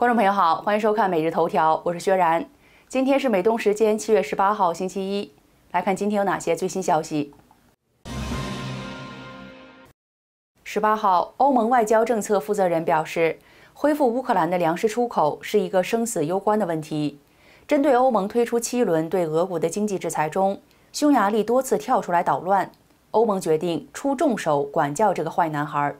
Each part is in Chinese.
观众朋友好，欢迎收看《每日头条》，我是薛然。今天是美东时间七月十八号星期一，来看今天有哪些最新消息。十八号，欧盟外交政策负责人表示，恢复乌克兰的粮食出口是一个生死攸关的问题。针对欧盟推出七轮对俄国的经济制裁中，匈牙利多次跳出来捣乱，欧盟决定出重手管教这个坏男孩。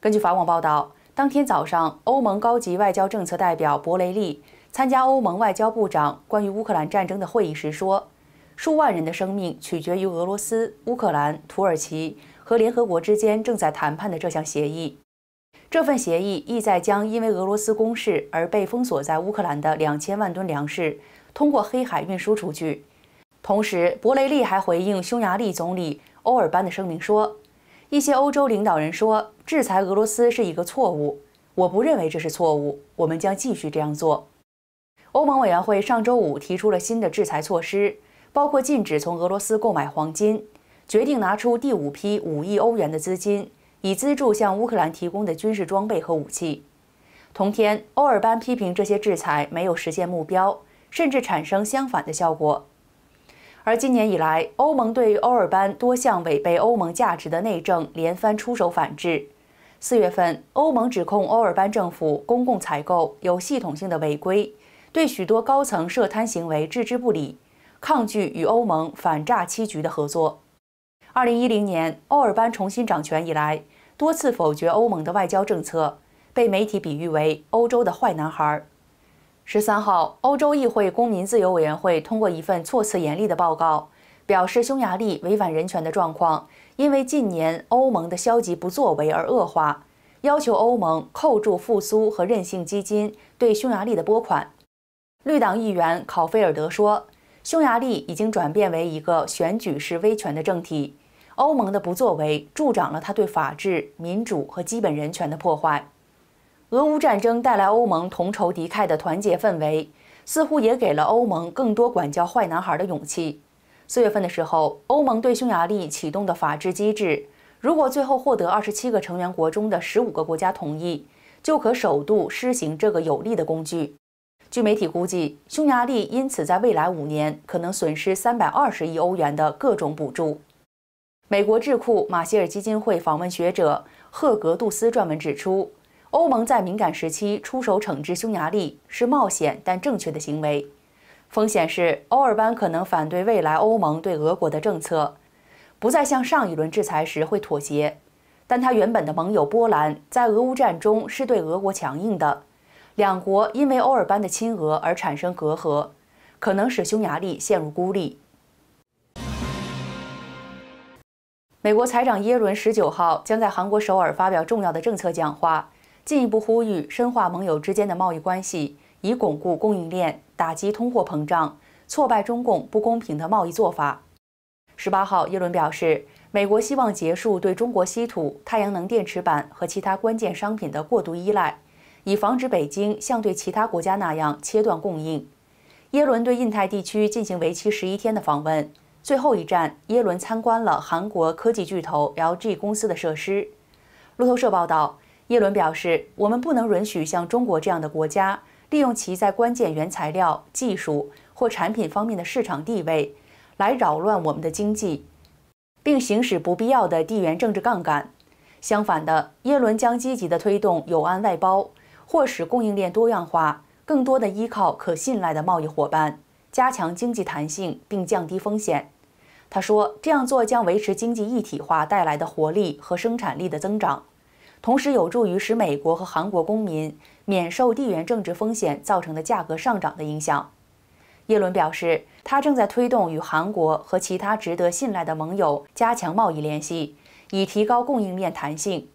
根据法网报道。当天早上，欧盟高级外交政策代表博雷利参加欧盟外交部长关于乌克兰战争的会议时说：“数万人的生命取决于俄罗斯、乌克兰、土耳其和联合国之间正在谈判的这项协议。这份协议意在将因为俄罗斯攻势而被封锁在乌克兰的两千万吨粮食通过黑海运输出去。”同时，博雷利还回应匈牙利总理欧尔班的声明说：“一些欧洲领导人说。”制裁俄罗斯是一个错误，我不认为这是错误。我们将继续这样做。欧盟委员会上周五提出了新的制裁措施，包括禁止从俄罗斯购买黄金，决定拿出第五批五亿欧元的资金，以资助向乌克兰提供的军事装备和武器。同天，欧尔班批评这些制裁没有实现目标，甚至产生相反的效果。而今年以来，欧盟对欧尔班多项违背欧盟价值的内政连番出手反制。四月份，欧盟指控欧尔班政府公共采购有系统性的违规，对许多高层涉贪行为置之不理，抗拒与欧盟反诈欺局的合作。二零一零年，欧尔班重新掌权以来，多次否决欧盟的外交政策，被媒体比喻为“欧洲的坏男孩”。十三号，欧洲议会公民自由委员会通过一份措辞严厉的报告。表示匈牙利违反人权的状况因为近年欧盟的消极不作为而恶化，要求欧盟扣住复苏和韧性基金对匈牙利的拨款。绿党议员考菲尔德说：“匈牙利已经转变为一个选举式威权的政体，欧盟的不作为助长了他对法治、民主和基本人权的破坏。”俄乌战争带来欧盟同仇敌忾的团结氛围，似乎也给了欧盟更多管教坏男孩的勇气。四月份的时候，欧盟对匈牙利启动的法制机制，如果最后获得二十七个成员国中的十五个国家同意，就可首度施行这个有力的工具。据媒体估计，匈牙利因此在未来五年可能损失三百二十亿欧元的各种补助。美国智库马歇尔基金会访问学者赫格杜斯撰文指出，欧盟在敏感时期出手惩治匈牙利是冒险但正确的行为。风险是，欧尔班可能反对未来欧盟对俄国的政策，不再像上一轮制裁时会妥协。但他原本的盟友波兰在俄乌战中是对俄国强硬的，两国因为欧尔班的亲俄而产生隔阂，可能使匈牙利陷入孤立。美国财长耶伦十九号将在韩国首尔发表重要的政策讲话，进一步呼吁深化盟友之间的贸易关系。以巩固供应链、打击通货膨胀、挫败中共不公平的贸易做法。十八号，耶伦表示，美国希望结束对中国稀土、太阳能电池板和其他关键商品的过度依赖，以防止北京像对其他国家那样切断供应。耶伦对印太地区进行为期十一天的访问，最后一站，耶伦参观了韩国科技巨头 LG 公司的设施。路透社报道，耶伦表示：“我们不能允许像中国这样的国家。”利用其在关键原材料、技术或产品方面的市场地位，来扰乱我们的经济，并行使不必要的地缘政治杠杆。相反的，耶伦将积极地推动友安外包或使供应链多样化，更多的依靠可信赖的贸易伙伴，加强经济弹性并降低风险。他说，这样做将维持经济一体化带来的活力和生产力的增长。同时有助于使美国和韩国公民免受地缘政治风险造成的价格上涨的影响。耶伦表示，他正在推动与韩国和其他值得信赖的盟友加强贸易联系，以提高供应链弹性。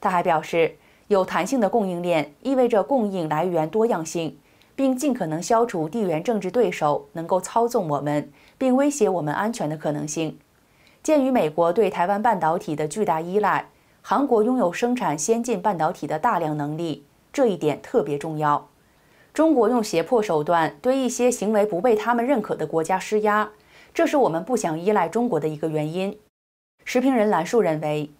他还表示，有弹性的供应链意味着供应来源多样性，并尽可能消除地缘政治对手能够操纵我们并威胁我们安全的可能性。鉴于美国对台湾半导体的巨大依赖。韩国拥有生产先进半导体的大量能力，这一点特别重要。中国用胁迫手段对一些行为不被他们认可的国家施压，这是我们不想依赖中国的一个原因。时评人兰树认为，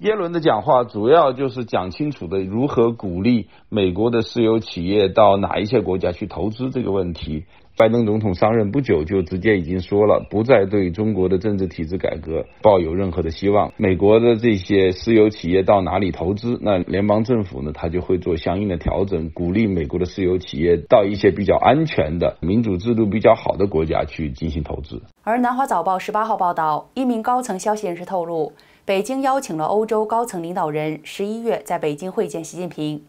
耶伦的讲话主要就是讲清楚的如何鼓励美国的石油企业到哪一些国家去投资这个问题。拜登总统上任不久就直接已经说了，不再对中国的政治体制改革抱有任何的希望。美国的这些私有企业到哪里投资，那联邦政府呢，他就会做相应的调整，鼓励美国的私有企业到一些比较安全的、民主制度比较好的国家去进行投资。而南华早报十八号报道，一名高层消息人士透露，北京邀请了欧洲高层领导人十一月在北京会见习近平，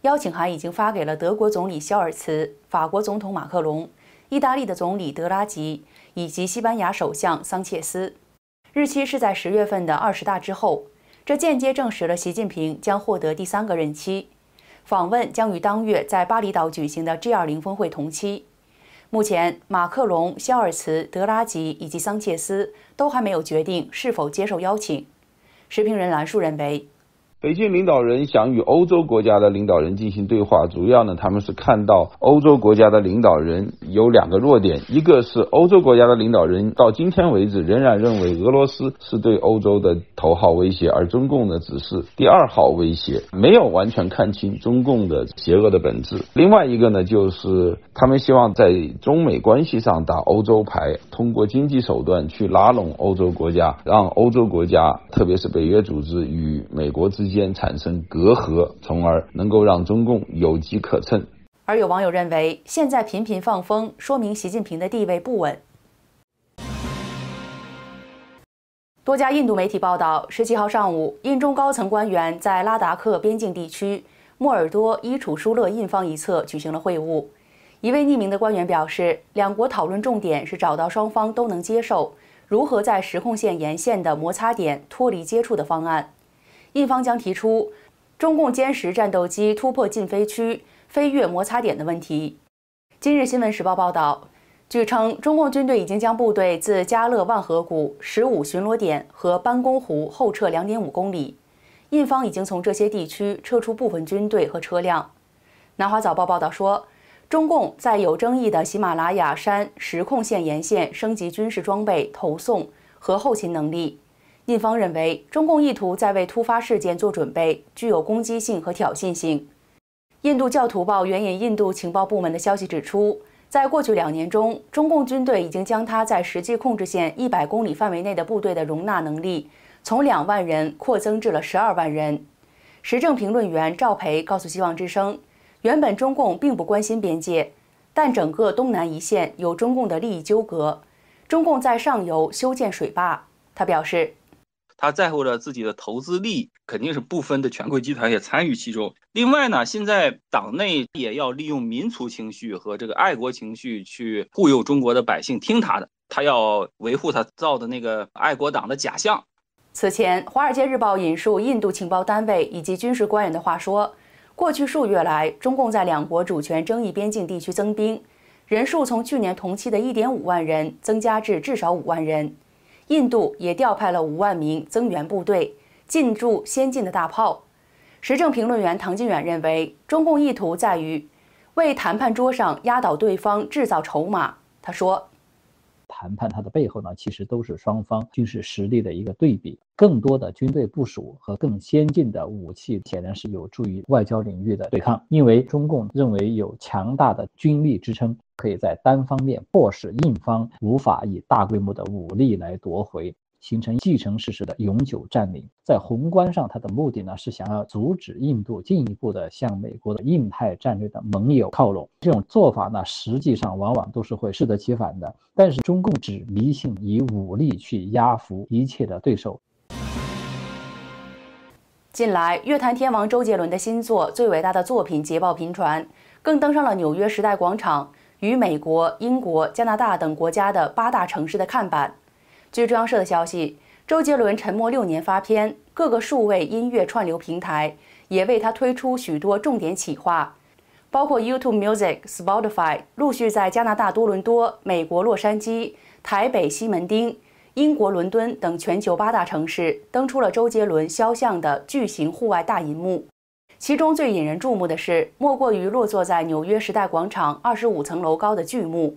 邀请函已经发给了德国总理肖尔茨、法国总统马克龙。意大利的总理德拉吉以及西班牙首相桑切斯，日期是在十月份的二十大之后，这间接证实了习近平将获得第三个任期。访问将与当月在巴厘岛举行的 G20 峰会同期。目前，马克龙、肖尔茨、德拉吉以及桑切斯都还没有决定是否接受邀请。时评人兰树认为。北京领导人想与欧洲国家的领导人进行对话，主要呢，他们是看到欧洲国家的领导人有两个弱点：一个是欧洲国家的领导人到今天为止仍然认为俄罗斯是对欧洲的头号威胁，而中共呢只是第二号威胁，没有完全看清中共的邪恶的本质；另外一个呢，就是他们希望在中美关系上打欧洲牌，通过经济手段去拉拢欧洲国家，让欧洲国家，特别是北约组织与美国之间。间产生隔阂，从而能够让中共有机可乘。而有网友认为，现在频频放风，说明习近平的地位不稳。多家印度媒体报道，十七号上午，印中高层官员在拉达克边境地区莫尔多伊楚舒勒印方一侧举行了会晤。一位匿名的官员表示，两国讨论重点是找到双方都能接受如何在实控线沿线的摩擦点脱离接触的方案。印方将提出，中共歼十战斗机突破禁飞区、飞越摩擦点的问题。今日新闻时报报道，据称中共军队已经将部队自加勒万河谷十五巡逻点和班公湖后撤2.5公里。印方已经从这些地区撤出部分军队和车辆。南华早报报道说，中共在有争议的喜马拉雅山实控线沿线升级军事装备投送和后勤能力。印方认为，中共意图在为突发事件做准备，具有攻击性和挑衅性。《印度教徒报》援引印度情报部门的消息指出，在过去两年中，中共军队已经将它在实际控制线一百公里范围内的部队的容纳能力从两万人扩增至了十二万人。时政评论员赵培告诉《希望之声》，原本中共并不关心边界，但整个东南一线有中共的利益纠葛。中共在上游修建水坝，他表示。他在乎着自己的投资利益，肯定是部分的权贵集团也参与其中。另外呢，现在党内也要利用民族情绪和这个爱国情绪去忽悠中国的百姓听他的，他要维护他造的那个爱国党的假象。此前，《华尔街日报》引述印度情报单位以及军事官员的话说，过去数月来，中共在两国主权争议边境地区增兵，人数从去年同期的一点五万人增加至至少五万人。印度也调派了五万名增援部队，进驻先进的大炮。时政评论员唐金远认为，中共意图在于为谈判桌上压倒对方制造筹码。他说。谈判它的背后呢，其实都是双方军事实力的一个对比。更多的军队部署和更先进的武器，显然是有助于外交领域的对抗，因为中共认为有强大的军力支撑，可以在单方面迫使印方无法以大规模的武力来夺回。形成继承事实的永久占领，在宏观上，它的目的呢是想要阻止印度进一步的向美国的印太战略的盟友靠拢。这种做法呢，实际上往往都是会适得其反的。但是中共只迷信以武力去压服一切的对手。近来，乐坛天王周杰伦的新作《最伟大的作品》捷报频传，更登上了纽约时代广场与美国、英国、加拿大等国家的八大城市的看板。据中央社的消息，周杰伦沉默六年发片，各个数位音乐串流平台也为他推出许多重点企划，包括 YouTube Music、Spotify 陆续在加拿大多伦多、美国洛杉矶、台北西门町、英国伦敦等全球八大城市登出了周杰伦肖像的巨型户外大银幕，其中最引人注目的是莫过于落座在纽约时代广场二十五层楼高的巨幕。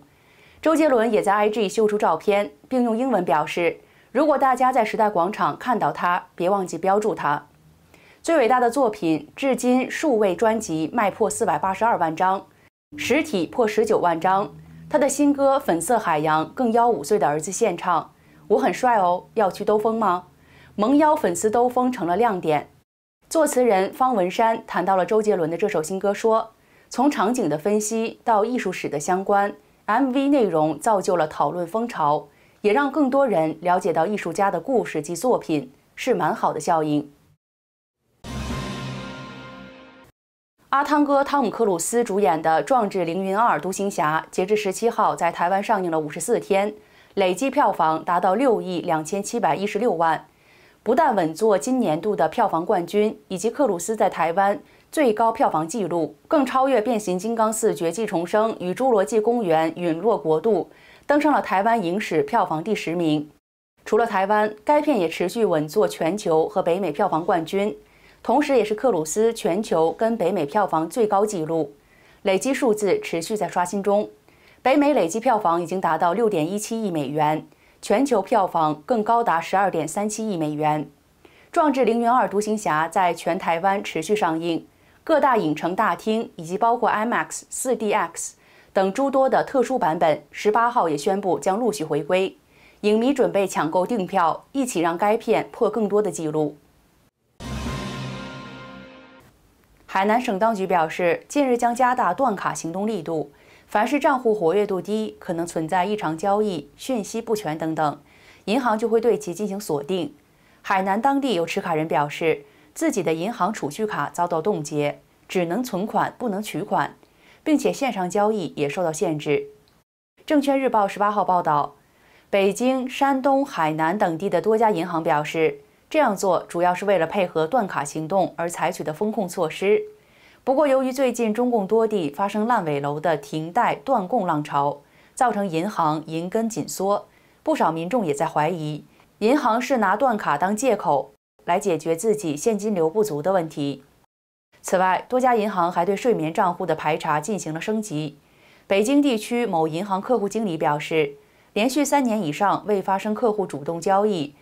周杰伦也在 IG 秀出照片，并用英文表示：“如果大家在时代广场看到他，别忘记标注他。”最伟大的作品至今数位专辑卖破四百八十二万张，实体破十九万张。他的新歌《粉色海洋》更邀五岁的儿子献唱。我很帅哦，要去兜风吗？萌邀粉丝兜风成了亮点。作词人方文山谈到了周杰伦的这首新歌，说：“从场景的分析到艺术史的相关。” MV 内容造就了讨论风潮，也让更多人了解到艺术家的故事及作品，是蛮好的效应。阿汤哥汤姆克鲁斯主演的《壮志凌云二：独行侠》截至十七号在台湾上映了五十四天，累计票房达到六亿两千七百一十六万，不但稳坐今年度的票房冠军，以及克鲁斯在台湾。最高票房纪录更超越《变形金刚4：绝技重生》与《侏罗纪公园：陨落国度》，登上了台湾影史票房第十名。除了台湾，该片也持续稳坐全球和北美票房冠军，同时也是克鲁斯全球跟北美票房最高纪录，累计数字持续在刷新中。北美累计票房已经达到六点一七亿美元，全球票房更高达十二点三七亿美元。《壮志凌云2：独行侠》在全台湾持续上映。各大影城大厅以及包括 IMAX、4DX 等诸多的特殊版本，十八号也宣布将陆续回归，影迷准备抢购订票，一起让该片破更多的记录。海南省当局表示，近日将加大断卡行动力度，凡是账户活跃度低、可能存在异常交易、讯息不全等等，银行就会对其进行锁定。海南当地有持卡人表示。自己的银行储蓄卡遭到冻结，只能存款不能取款，并且线上交易也受到限制。证券日报十八号报道，北京、山东、海南等地的多家银行表示，这样做主要是为了配合断卡行动而采取的风控措施。不过，由于最近中共多地发生烂尾楼的停贷断供浪潮，造成银行银根紧缩，不少民众也在怀疑，银行是拿断卡当借口。来解决自己现金流不足的问题。此外，多家银行还对睡眠账户的排查进行了升级。北京地区某银行客户经理表示，连续三年以上未发生客户主动交易、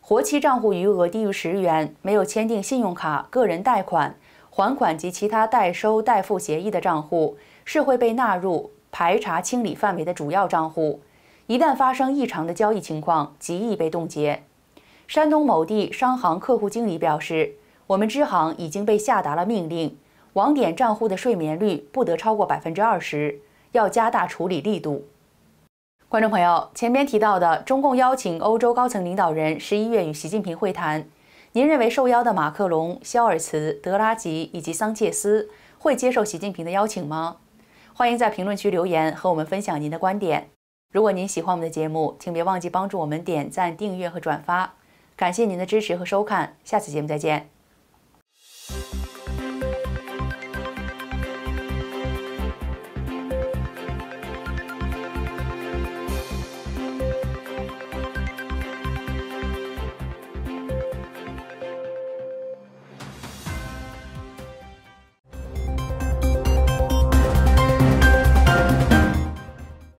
活期账户余额低于十元、没有签订信用卡、个人贷款还款及其他代收代付协议的账户，是会被纳入排查清理范围的主要账户。一旦发生异常的交易情况，极易被冻结。山东某地商行客户经理表示：“我们支行已经被下达了命令，网点账户的睡眠率不得超过百分之二十，要加大处理力度。”观众朋友，前面提到的中共邀请欧洲高层领导人十一月与习近平会谈，您认为受邀的马克龙、肖尔茨、德拉吉以及桑切斯会接受习近平的邀请吗？欢迎在评论区留言和我们分享您的观点。如果您喜欢我们的节目，请别忘记帮助我们点赞、订阅和转发。感谢您的支持和收看，下次节目再见。